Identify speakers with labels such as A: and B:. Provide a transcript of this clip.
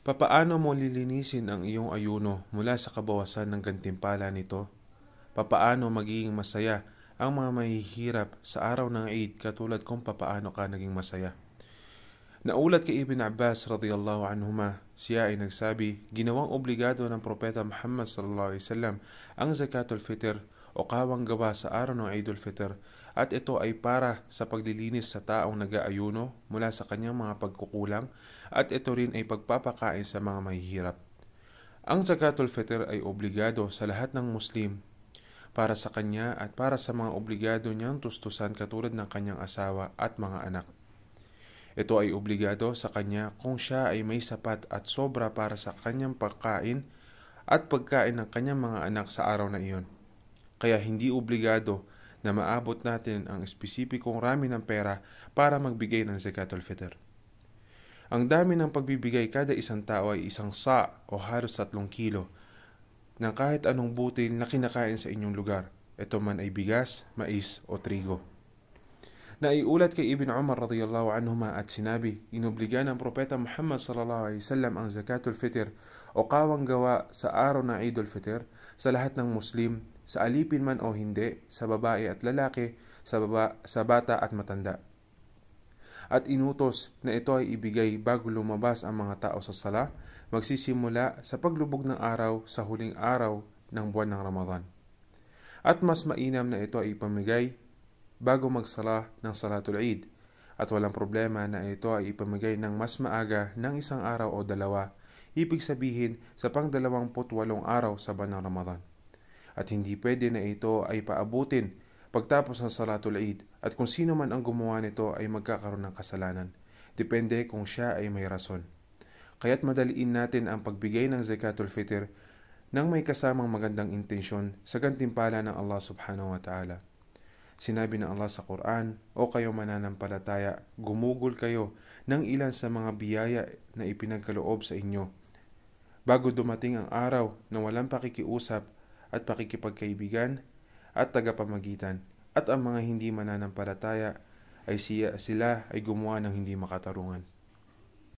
A: Papaano mo lilinisin ang iyong ayuno mula sa kabawasan ng gantimpala nito? Papaano magiging masaya ang mga mahihirap sa araw ng Eid katulad kung papaano ka naging masaya? Naulat kay Ibn Abbas radiyallahu anhuma, siya ay nagsabi, ginawang obligado ng Propeta Muhammad sallallahu alaihi wasallam ang zakatul fitr o kawang gawa sa araw ng Eid fitr at ito ay para sa paglilinis sa taong nag-aayuno mula sa kanyang mga pagkukulang at ito rin ay pagpapakain sa mga mahihirap. Ang Zakatul Fitr ay obligado sa lahat ng Muslim para sa kanya at para sa mga obligado niyang tustusan katulad ng kanyang asawa at mga anak. Ito ay obligado sa kanya kung siya ay may sapat at sobra para sa kanyang pagkain at pagkain ng kanyang mga anak sa araw na iyon kaya hindi obligado na maabot natin ang espesipikong rami ng pera para magbigay ng zakat al fitr. Ang dami ng pagbibigay kada isang tao ay isang sa o halos tatlong kilo ng kahit anong butil na kinakain sa inyong lugar. Ito man ay bigas, mais o trigo na Naiulat kay Ibn Umar radiyallahu anhuma at sinabi, inubliga ng Propeta Muhammad sallallahu alaihi wasallam ang zakatul fitr o kawang gawa sa araw ng Eidul fitr sa lahat ng Muslim, sa alipin man o hindi, sa babae at lalaki, sa, baba, sa bata at matanda. At inutos na ito ay ibigay bago lumabas ang mga tao sa sala, magsisimula sa paglubog ng araw sa huling araw ng buwan ng Ramadan. At mas mainam na ito ay ipamigay bago magsala ng Salatul Eid at walang problema na ito ay ipamigay ng mas maaga ng isang araw o dalawa, ibig sabihin sa pang-28 araw sa buwan ng Ramadan. At hindi pwede na ito ay paabutin pagtapos ng Salatul Eid at kung sino man ang gumawa nito ay magkakaroon ng kasalanan. Depende kung siya ay may rason. Kaya't madaliin natin ang pagbigay ng Zakatul Fitr nang may kasamang magandang intensyon sa gantimpala ng Allah subhanahu wa ta'ala. Sinabi ng Allah sa Quran, O kayo mananampalataya, gumugol kayo ng ilan sa mga biyaya na ipinagkaloob sa inyo. Bago dumating ang araw na walang pakikiusap at pakikipagkaibigan at tagapamagitan at ang mga hindi mananampalataya ay siya, sila ay gumawa ng hindi makatarungan.